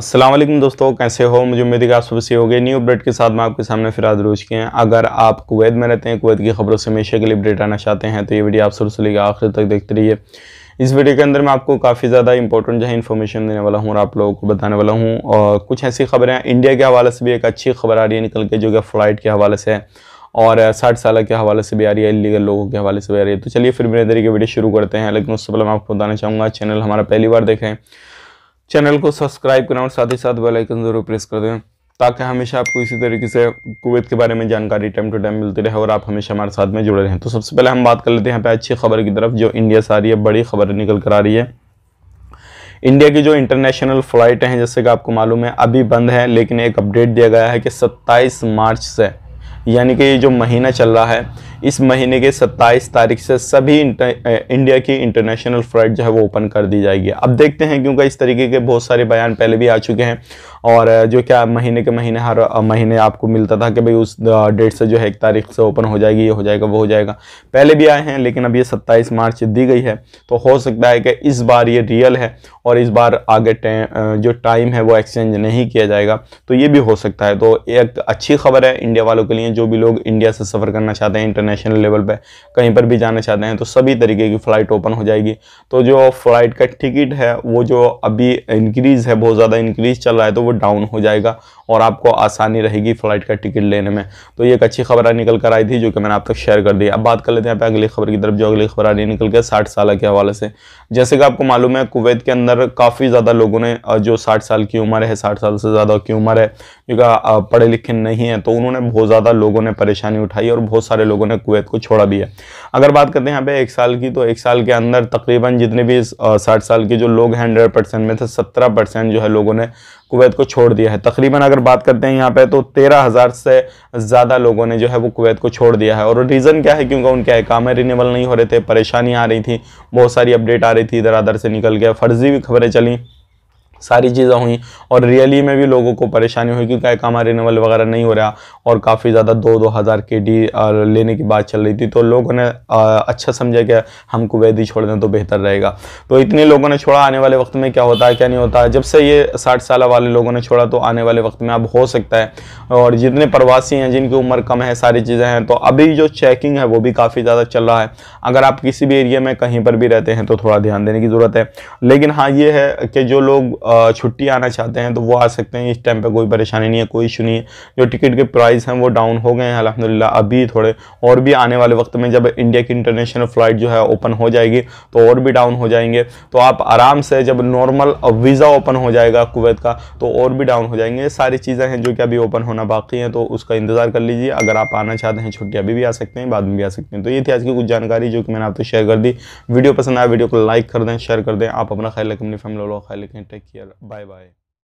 असलम दोस्तों कैसे हो मुझे उम्मीद है आप सुबह से हो गए न्यू अपडेट के साथ मैं आपके सामने फिर रोज के हैं अगर आप कुवैत में रहते हैं कुवैत की खबरों से हमेशा के लिए अपडेट आना चाहते हैं तो ये वीडियो आप सुरसली से आखिर तक देखते रहिए इस वीडियो के अंदर मैं आपको काफ़ी ज़्यादा इंपॉर्टेंट जो है इन्फॉर्मेशन देने वाला हूँ और आप लोगों को बताने वाला हूँ और कुछ ऐसी खबरें हैं इंडिया के हवाले से भी एक अच्छी खबर आ रही है निकल के जो कि फ़्लाइट के हवाले से है और साठ साल के हवाले से भी आ रही है इलीगल लोगों के हवाले से भी आ रही है तो चलिए फिर मेरे तरीके वीडियो शुरू करते हैं लेकिन उससे पहले मैं आपको बताना चाहूँगा चैनल हमारा पहली बार देखें चैनल को सब्सक्राइब करें और साथ ही साथ बेल आइकन ज़रूर प्रेस कर दें ताकि हमेशा आपको इसी तरीके से कुवैत के बारे में जानकारी टाइम टू टाइम मिलती रहे और आप हमेशा हमारे साथ में जुड़े रहें तो सबसे पहले हम बात कर लेते हैं यहाँ पे अच्छी खबर की तरफ जो इंडिया से आ रही है बड़ी खबर निकल कर आ रही है इंडिया की जो इंटरनेशनल फ़्लाइट हैं जैसे कि आपको मालूम है अभी बंद है लेकिन एक अपडेट दिया गया है कि सत्ताईस मार्च से यानी कि ये जो महीना चल रहा है इस महीने के 27 तारीख से सभी इंडिया की इंटरनेशनल फ्लाइट जो है वो ओपन कर दी जाएगी अब देखते हैं क्योंकि इस तरीके के बहुत सारे बयान पहले भी आ चुके हैं और जो क्या महीने के महीने हर महीने आपको मिलता था कि भाई उस डेट से जो है एक तारीख से ओपन हो जाएगी ये हो जाएगा वो हो जाएगा पहले भी आए हैं लेकिन अब ये सत्ताईस मार्च दी गई है तो हो सकता है कि इस बार ये रियल है और इस बार आगे जो टाइम है वो एक्सचेंज नहीं किया जाएगा तो ये भी हो सकता है तो एक अच्छी खबर है इंडिया वालों के लिए जो भी लोग इंडिया से सफ़र करना चाहते हैं इंटरनेट इंटरनेशनल लेवल पे कहीं पर भी जाना चाहते हैं तो सभी तरीके की फ़्लाइट ओपन हो जाएगी तो जो फ़्लाइट का टिकट है वो जो अभी इंक्रीज़ है बहुत ज़्यादा इंक्रीज़ चल रहा है तो वो डाउन हो जाएगा और आपको आसानी रहेगी फ़्लाइट का टिकट लेने में तो ये एक अच्छी खबर निकल कर आई थी जो कि मैंने आप तक शेयर कर दी अब बात कर लेते हैं अगली खबर की तरफ जो अगली खबर आ रही निकल के साठ साल के हवाले से जैसे कि आपको मालूम है कुवैत के अंदर काफ़ी ज़्यादा लोगों ने जो साठ साल की उम्र है साठ साल से ज़्यादा की उम्र है जो पढ़े लिखे नहीं है तो उन्होंने बहुत ज़्यादा लोगों ने परेशानी उठाई और बहुत सारे लोगों ने कुवैत को छोड़ा भी है अगर बात करते हैं यहाँ पे एक साल की तो एक साल के अंदर तकरीबन जितने भी साठ साल के जो लोग हैं हंड्रेड परसेंट में थे सत्रह परसेंट जो है लोगों ने कुवैत को छोड़ दिया है तकरीबन अगर बात करते हैं यहाँ पे तो तेरह हज़ार से ज़्यादा लोगों ने जो है वो कुवैत को छोड़ दिया है और रीज़न क्या है क्योंकि उनके अहकामे रिनेबल नहीं हो रहे थे परेशानियाँ आ रही थी बहुत सारी अपडेट आ रही थी इधर अदर से निकल गया फर्जी भी खबरें चली सारी चीज़ें हुई और रियली में भी लोगों को परेशानी हुई क्योंकि हमारा रिनवल वगैरह नहीं हो रहा और काफ़ी ज़्यादा दो दो हज़ार के डी लेने की बात चल रही थी तो लोगों ने अच्छा समझा कि हम कुवैदी छोड़ दें तो बेहतर रहेगा तो इतने लोगों ने छोड़ा आने वाले वक्त में क्या होता है क्या नहीं होता है जब से ये साठ साल वाले लोगों ने छोड़ा तो आने वाले वक्त में अब हो सकता है और जितने प्रवासी हैं जिनकी उम्र कम है सारी चीज़ें हैं तो अभी जो चेकिंग है वो भी काफ़ी ज़्यादा चल रहा है अगर आप किसी भी एरिया में कहीं पर भी रहते हैं तो थोड़ा ध्यान देने की ज़रूरत है लेकिन हाँ ये है कि जो लोग छुट्टी आना चाहते हैं तो वो आ सकते हैं इस टाइम पे कोई परेशानी नहीं है कोई इशू नहीं है जो टिकट के प्राइस हैं वो डाउन हो गए हैं अलहमदिल्ला अभी थोड़े और भी आने वाले वक्त में जब इंडिया की इंटरनेशनल फ़्लाइट जो है ओपन हो जाएगी तो और भी डाउन हो जाएंगे तो आप आराम से जब नॉर्मल वीज़ा ओपन हो जाएगा कुवैत का तो और भी डाउन हो जाएंगे सारी चीज़ें हैं जो कि अभी ओपन होना बाकी हैं तो उसका इंतज़ार कर लीजिए अगर आप आना चाहते हैं छुट्टी अभी भी आ सकते हैं बाद में भी आ सकते हैं तो ये थी आज की कुछ जानकारी जो कि मैंने आपको शेयर कर दी वीडियो पसंद आया वीडियो को लाइक कर दें शेयर कर दें आप अपना ख्याल रखें अपनी फैमिली वालों का ख्याल रखें take care take care bye bye